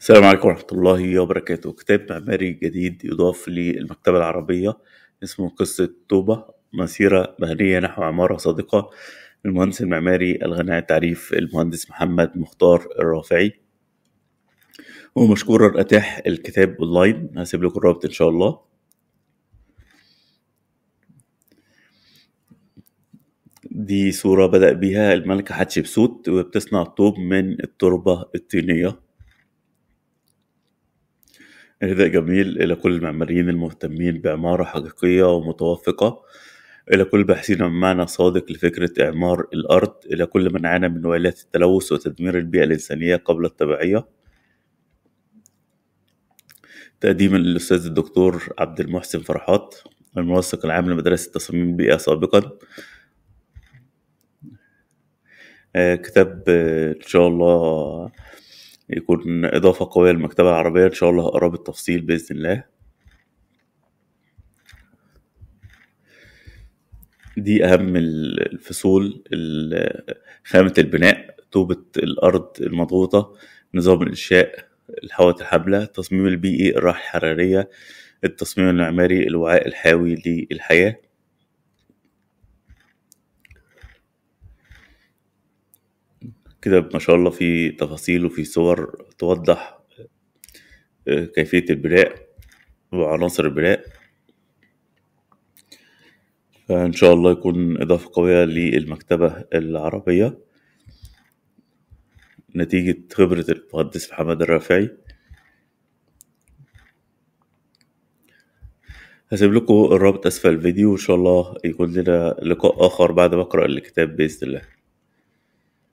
السلام عليكم ورحمة الله وبركاته كتاب معماري جديد يضاف للمكتبة العربية اسمه قصة توبة مسيرة مهنية نحو عمارة صادقة المهندس المعماري الغني التعريف المهندس محمد مختار الرافعي ومشكورا أتاح الكتاب أونلاين هسيب لكم الرابط إن شاء الله دي صورة بدأ بيها الملكة حتشبسوت وبتصنع الطوب من التربة الطينية إهداء جميل إلى كل المعماريين المهتمين بعمارة حقيقية ومتوافقة إلى كل باحثين عن معنى صادق لفكرة إعمار الأرض إلى كل من عانى من ويلات التلوث وتدمير البيئة الإنسانية قبل الطبيعية تقديم الأستاذ الدكتور عبد المحسن فرحات المنسق العام لمدرسة تصميم البيئة سابقا آه، كتاب آه، إن شاء الله يكون إضافة قوية للمكتبة العربية إن شاء الله هقرا بالتفصيل بإذن الله دي أهم الفصول خامة البناء طوبة الأرض المضغوطة نظام الإنشاء الحوائط الحبلة التصميم البيئي الراحة الحرارية التصميم المعماري الوعاء الحاوي للحياة كده ما شاء الله في تفاصيل وفي صور توضح آه، كيفية البناء وعناصر البناء فإن شاء الله يكون إضافة قوية للمكتبة العربية نتيجة خبرة المهندس محمد الرافعي هسيب لكم الرابط أسفل الفيديو وإن شاء الله يكون لنا لقاء آخر بعد ما أقرأ الكتاب بإذن الله